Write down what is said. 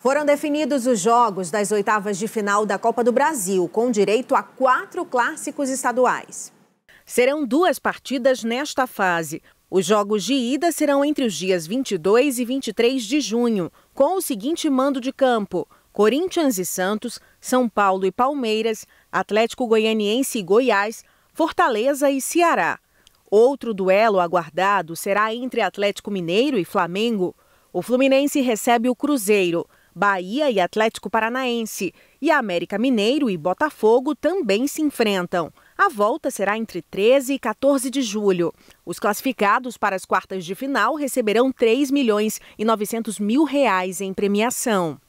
Foram definidos os jogos das oitavas de final da Copa do Brasil, com direito a quatro clássicos estaduais. Serão duas partidas nesta fase. Os jogos de ida serão entre os dias 22 e 23 de junho, com o seguinte mando de campo: Corinthians e Santos, São Paulo e Palmeiras, Atlético Goianiense e Goiás, Fortaleza e Ceará. Outro duelo aguardado será entre Atlético Mineiro e Flamengo. O Fluminense recebe o Cruzeiro. Bahia e Atlético Paranaense. E América Mineiro e Botafogo também se enfrentam. A volta será entre 13 e 14 de julho. Os classificados para as quartas de final receberão 3 milhões e 900 mil reais em premiação.